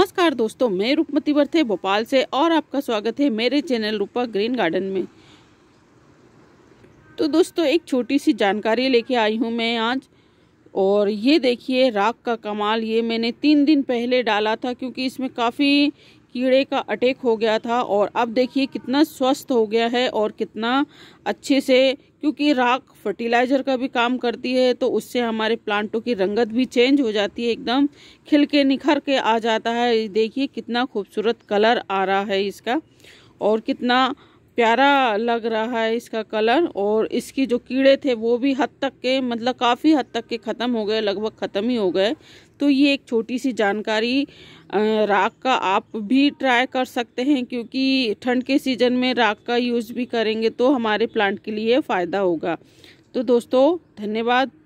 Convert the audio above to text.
नमस्कार दोस्तों मैं रूपमती वर्थे भोपाल से और आपका स्वागत है मेरे चैनल रूपा ग्रीन गार्डन में तो दोस्तों एक छोटी सी जानकारी लेके आई हूँ मैं आज और ये देखिए राख का कमाल ये मैंने तीन दिन पहले डाला था क्योंकि इसमें काफ़ी कीड़े का अटैक हो गया था और अब देखिए कितना स्वस्थ हो गया है और कितना अच्छे से क्योंकि राख फर्टिलाइज़र का भी काम करती है तो उससे हमारे प्लांटों की रंगत भी चेंज हो जाती है एकदम खिल के निखर के आ जाता है देखिए कितना खूबसूरत कलर आ रहा है इसका और कितना प्यारा लग रहा है इसका कलर और इसकी जो कीड़े थे वो भी हद तक के मतलब काफ़ी हद तक के ख़त्म हो गए लगभग ख़त्म ही हो गए तो ये एक छोटी सी जानकारी राख का आप भी ट्राई कर सकते हैं क्योंकि ठंड के सीज़न में राख का यूज़ भी करेंगे तो हमारे प्लांट के लिए फ़ायदा होगा तो दोस्तों धन्यवाद